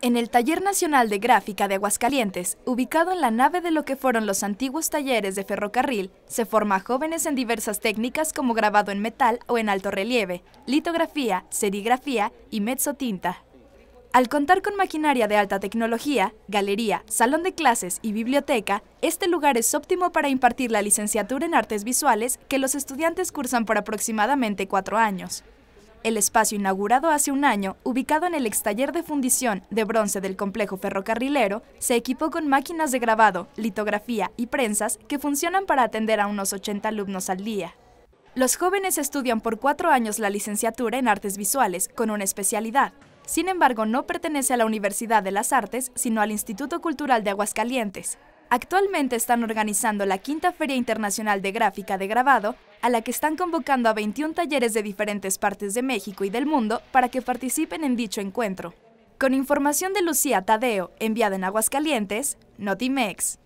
En el Taller Nacional de Gráfica de Aguascalientes, ubicado en la nave de lo que fueron los antiguos talleres de ferrocarril, se forma a jóvenes en diversas técnicas como grabado en metal o en alto relieve, litografía, serigrafía y mezzotinta. Al contar con maquinaria de alta tecnología, galería, salón de clases y biblioteca, este lugar es óptimo para impartir la licenciatura en artes visuales que los estudiantes cursan por aproximadamente cuatro años. El espacio inaugurado hace un año, ubicado en el extaller de fundición de bronce del complejo ferrocarrilero, se equipó con máquinas de grabado, litografía y prensas que funcionan para atender a unos 80 alumnos al día. Los jóvenes estudian por cuatro años la licenciatura en artes visuales con una especialidad. Sin embargo, no pertenece a la Universidad de las Artes, sino al Instituto Cultural de Aguascalientes. Actualmente están organizando la quinta Feria Internacional de Gráfica de Grabado, a la que están convocando a 21 talleres de diferentes partes de México y del mundo para que participen en dicho encuentro. Con información de Lucía Tadeo, enviada en Aguascalientes, Notimex.